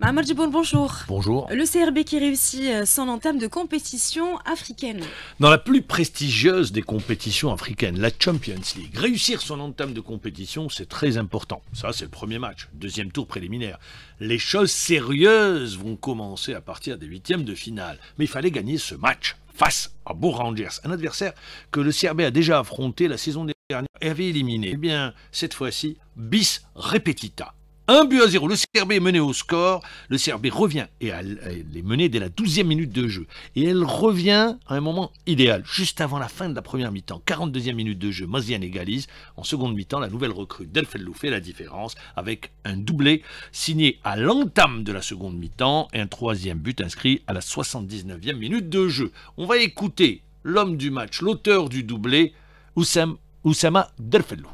Mahamar bonjour. Bonjour. Le CRB qui réussit euh, son entame de compétition africaine. Dans la plus prestigieuse des compétitions africaines, la Champions League, réussir son entame de compétition, c'est très important. Ça, c'est le premier match, deuxième tour préliminaire. Les choses sérieuses vont commencer à partir des huitièmes de finale. Mais il fallait gagner ce match face à Beau Rangers, un adversaire que le CRB a déjà affronté la saison dernière et avait éliminé. Eh bien, cette fois-ci, bis repetita. Un but à zéro. Le CRB est mené au score. Le CRB revient et elle, est menée dès la 12e minute de jeu. Et elle revient à un moment idéal, juste avant la fin de la première mi-temps. 42e minute de jeu, Mazian égalise. En seconde mi-temps, la nouvelle recrue Delfelou fait la différence avec un doublé signé à l'entame de la seconde mi-temps et un troisième but inscrit à la 79e minute de jeu. On va écouter l'homme du match, l'auteur du doublé, Oussama Delfelou.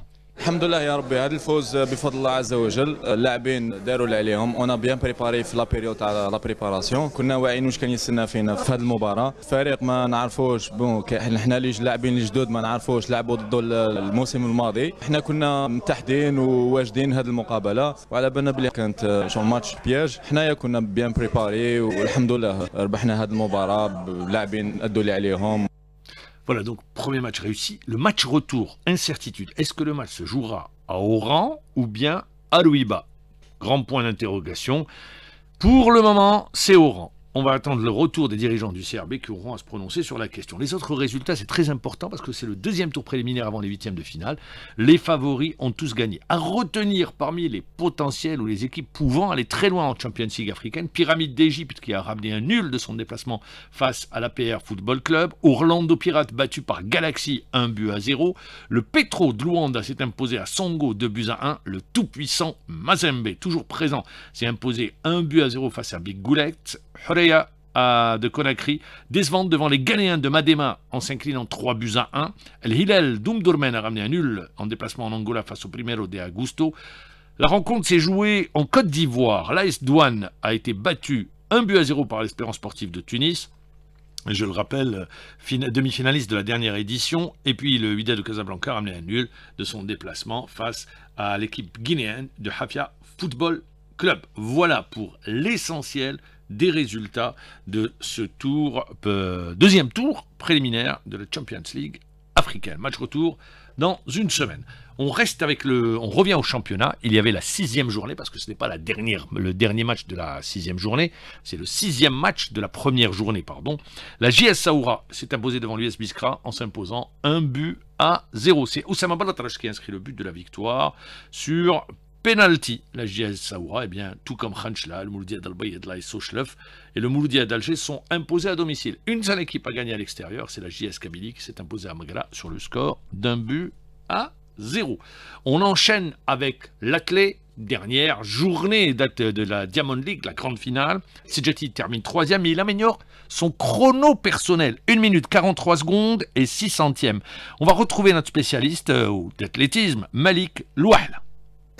الحمد لله يا ربي هذا الفوز بفضل الله عز وجل اللاعبين داروا اللي عليهم اون بيان بريباري في لا بيريود تاع لا بريباراسيون كنا واعيين واش كان يستنى فينا في هذه المباراه فريق ما نعرفوش بون حنا اللي اللاعبين الجدد ما نعرفوش لعبوا ضد الموسم الماضي حنا كنا متحدين وواجدين هذه المقابله وعلى بالنا بلي كانت شون ماتش بياج حنايا كنا بيان بريباري والحمد لله ربحنا هذه المباراه اللاعبين ادوا اللي عليهم Voilà, donc premier match réussi. Le match retour, incertitude. Est-ce que le match se jouera à Oran ou bien à Bas Grand point d'interrogation. Pour le moment, c'est Oran. On va attendre le retour des dirigeants du CRB qui auront à se prononcer sur la question. Les autres résultats, c'est très important parce que c'est le deuxième tour préliminaire avant les huitièmes de finale. Les favoris ont tous gagné. À retenir parmi les potentiels ou les équipes pouvant aller très loin en Champions League africaine, Pyramide d'Égypte qui a ramené un nul de son déplacement face à l'APR Football Club, Orlando Pirates battu par Galaxy 1 but à 0, le Petro de Luanda s'est imposé à Songo 2 buts à 1, le tout-puissant Mazembe, toujours présent, s'est imposé 1 but à 0 face à Big Goulet. Euh, de Conakry décevante devant les Ghanéens de Madema en s'inclinant 3 buts à 1. El Hilal Doumdourmen a ramené un nul en déplacement en Angola face au Primero de Augusto. La rencontre s'est jouée en Côte d'Ivoire. L'AS Douane a été battu 1 but à 0 par l'Espérance sportive de Tunis. Je le rappelle, demi-finaliste de la dernière édition. Et puis le Huida de Casablanca a ramené un nul de son déplacement face à l'équipe guinéenne de Hafia Football Club. Voilà pour l'essentiel des résultats de ce tour, euh, deuxième tour préliminaire de la Champions League africaine. Match retour dans une semaine. On reste avec le, on revient au championnat. Il y avait la sixième journée parce que ce n'est pas la dernière, le dernier match de la sixième journée, c'est le sixième match de la première journée, pardon. La JS Saoura s'est imposée devant l'US Biskra en s'imposant un but à zéro. C'est Oussama Balatrash qui inscrit le but de la victoire sur penalty. La JS Saoura, eh bien, tout comme Hanchla, le Mouloudia d'Albayedla et Sochlef, et le Mouloudia d'Alger sont imposés à domicile. Une seule équipe a gagné à l'extérieur, c'est la JS Kabylie qui s'est imposée à Magala sur le score d'un but à zéro. On enchaîne avec la clé dernière journée date de la Diamond League, la grande finale. Sijati termine troisième et il améliore son chrono personnel. 1 minute 43 secondes et 6 centièmes. On va retrouver notre spécialiste euh, d'athlétisme, Malik Loual.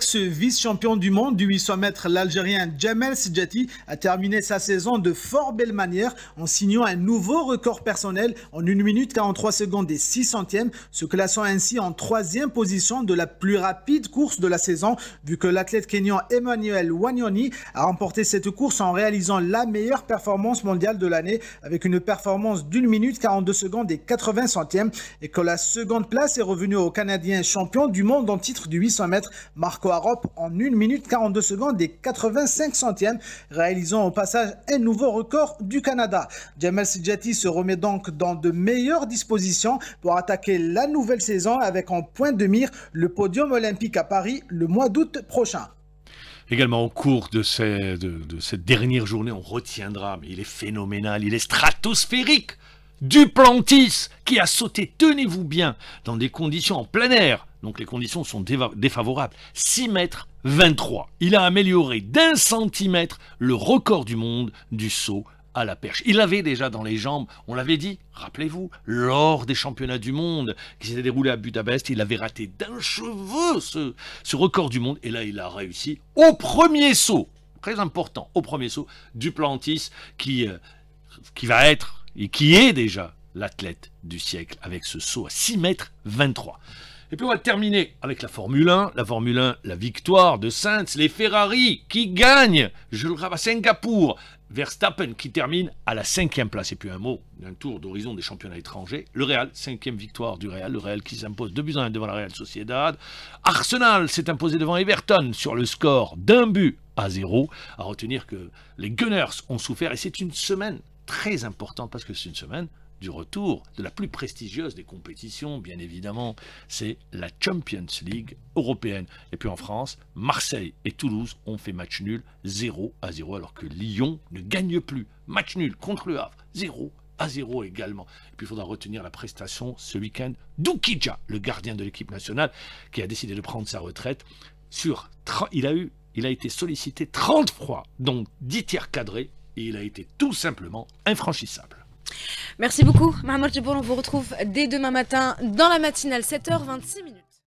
Ce vice champion du monde du 800 mètres, l'Algérien Jamel Sidjati a terminé sa saison de fort belle manière en signant un nouveau record personnel en 1 minute 43 secondes et 6 centièmes, se classant ainsi en troisième position de la plus rapide course de la saison, vu que l'athlète kényan Emmanuel Wagnoni a remporté cette course en réalisant la meilleure performance mondiale de l'année avec une performance d'1 minute 42 secondes et 80 centièmes et que la seconde place est revenue au Canadien champion du monde en titre du 800 mètres, Marco Europe en 1 minute 42 secondes et 85 centièmes, réalisant au passage un nouveau record du Canada. Jamal Sijati se remet donc dans de meilleures dispositions pour attaquer la nouvelle saison avec en point de mire le podium olympique à Paris le mois d'août prochain. Également au cours de, de, de, cette dernière journée, on retiendra, mais il est phénoménal, il est stratosphérique. Duplantis, qui a sauté, tenez-vous bien, dans des conditions en plein air, donc les conditions sont défavorables. 6 mètres 23. Il a amélioré d'un centimètre le record du monde du saut à la perche. Il avait déjà dans les jambes, on l'avait dit, rappelez-vous, lors des championnats du monde qui s'étaient déroulés à Budapest, il avait raté d'un cheveu ce, record du monde. Et là, il a réussi au premier saut, très important, au premier saut, du Plantis qui, euh, qui va être et qui est déjà l'athlète du siècle avec ce saut à 6 mètres 23. Et puis on va terminer avec la Formule 1, la Formule 1, la victoire de Sainz, les Ferrari qui gagnent, je le rappelle, à Singapour, Verstappen qui termine à la cinquième place. Et puis un mot d'un tour d'horizon des championnats étrangers. Le Real, cinquième victoire du Real. Le Real qui s'impose de buts devant la Real Sociedad. Arsenal s'est imposé devant Everton sur le score d'un but à zéro. À retenir que les Gunners ont souffert et c'est une semaine très importante parce que c'est une semaine du retour de la plus prestigieuse des compétitions, bien évidemment, c'est la Champions League européenne. Et puis en France, Marseille et Toulouse ont fait match nul 0 à 0 alors que Lyon ne gagne plus. Match nul contre le Havre 0 à 0 également. Et puis il faudra retenir la prestation ce week-end d'Ukija, le gardien de l'équipe nationale, qui a décidé de prendre sa retraite. Sur, il a eu, il a été sollicité 30 fois, donc 10 tiers cadrés, et il a été tout simplement infranchissable. Merci beaucoup, Mahamad Djibour. On vous retrouve dès demain matin dans la matinale, 7h26 minutes.